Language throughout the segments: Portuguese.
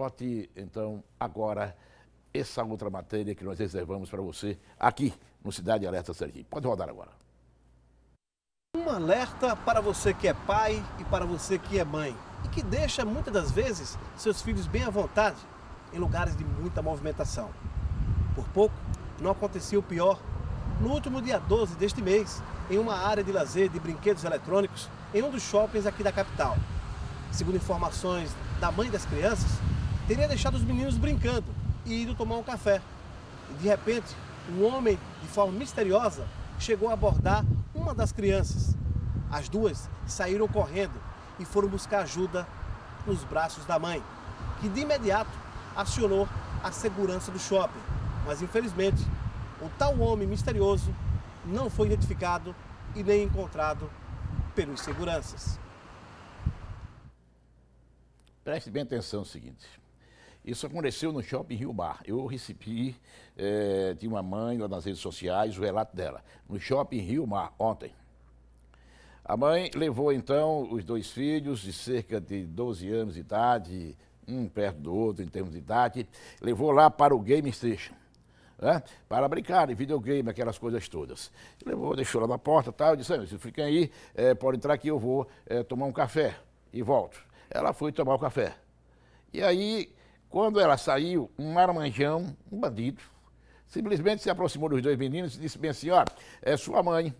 Pode então, agora, essa outra matéria que nós reservamos para você aqui no Cidade Alerta Sergipe. Pode rodar agora. Um alerta para você que é pai e para você que é mãe e que deixa muitas das vezes seus filhos bem à vontade em lugares de muita movimentação. Por pouco, não aconteceu o pior. No último dia 12 deste mês, em uma área de lazer de brinquedos eletrônicos, em um dos shoppings aqui da capital. Segundo informações da mãe das crianças, teria deixado os meninos brincando e ido tomar um café. de repente, um homem, de forma misteriosa, chegou a abordar uma das crianças. As duas saíram correndo e foram buscar ajuda nos braços da mãe, que de imediato acionou a segurança do shopping. Mas infelizmente, o tal homem misterioso não foi identificado e nem encontrado pelos seguranças. Preste bem atenção no seguinte. Isso aconteceu no shopping Rio Mar. Eu recebi é, de uma mãe lá nas redes sociais o relato dela. No shopping Rio Mar, ontem. A mãe levou então os dois filhos, de cerca de 12 anos de idade, um perto do outro em termos de idade, levou lá para o Game Station. Né? Para brincar em videogame, aquelas coisas todas. Levou, deixou lá na porta tal, disse, "Se fiquem aí, é, pode entrar aqui, eu vou é, tomar um café e volto. Ela foi tomar o café. E aí quando ela saiu, um marmanjão, um bandido, simplesmente se aproximou dos dois meninos e disse bem assim: ó, é sua mãe.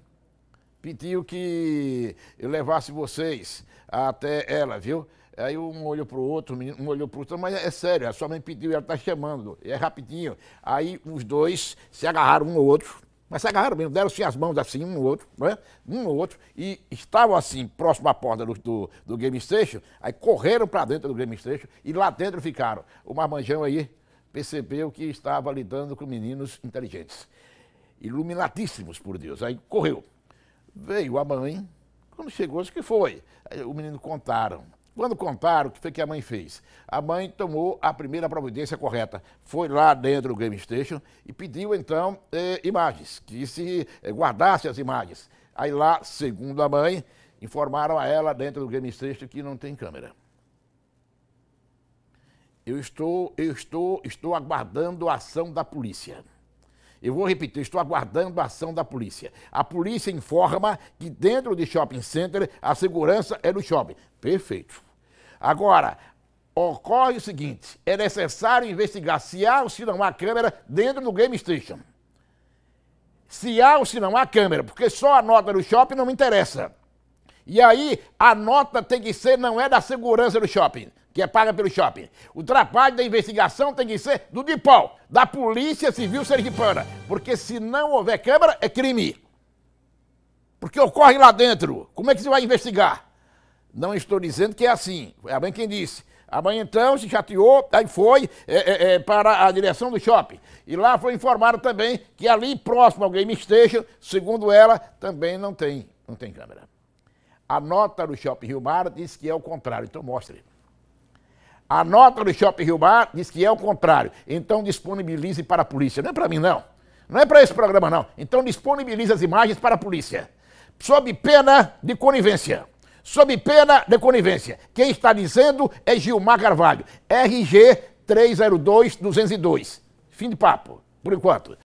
Pediu que eu levasse vocês até ela, viu? Aí um olhou para o outro, um olhou para o outro, mas é sério, a sua mãe pediu, ela está chamando, é rapidinho. Aí os dois se agarraram um ao outro, mas se agarraram mesmo, deram-se as mãos assim, um no outro, né? um no outro, e estavam assim, próximo à porta do, do, do Game Station, aí correram para dentro do Game Station e lá dentro ficaram. O marmanjão aí percebeu que estava lidando com meninos inteligentes, iluminatíssimos por Deus, aí correu. Veio a mãe, quando chegou, disse que foi. Aí, o menino contaram. Quando contaram, o que foi que a mãe fez? A mãe tomou a primeira providência correta. Foi lá dentro do Game Station e pediu, então, eh, imagens, que se eh, guardasse as imagens. Aí lá, segundo a mãe, informaram a ela dentro do Game Station que não tem câmera. Eu estou, eu estou, estou aguardando a ação da polícia. Eu vou repetir, estou aguardando a ação da polícia. A polícia informa que dentro de shopping center a segurança é no shopping. Perfeito. Agora, ocorre o seguinte: é necessário investigar se há ou se não há câmera dentro do Game Station. Se há ou se não há câmera, porque só a nota do shopping não me interessa. E aí, a nota tem que ser, não é da segurança do shopping, que é paga pelo shopping. O trabalho da investigação tem que ser do DIPOL, da Polícia Civil Sergipana, porque se não houver câmera é crime. Porque ocorre lá dentro. Como é que você vai investigar? Não estou dizendo que é assim. Foi a mãe quem disse. A mãe então se chateou, aí foi é, é, é, para a direção do shopping. E lá foi informado também que ali próximo ao Game Station, segundo ela, também não tem, não tem câmera. A nota do Shopping Rio Mar diz que é o contrário, então mostre. A nota do Shopping Rio Mar diz que é o contrário. Então disponibilize para a polícia. Não é para mim, não. Não é para esse programa, não. Então disponibilize as imagens para a polícia. Sob pena de conivência. Sob pena de conivência. Quem está dizendo é Gilmar Carvalho. RG 302 202. Fim de papo, por enquanto.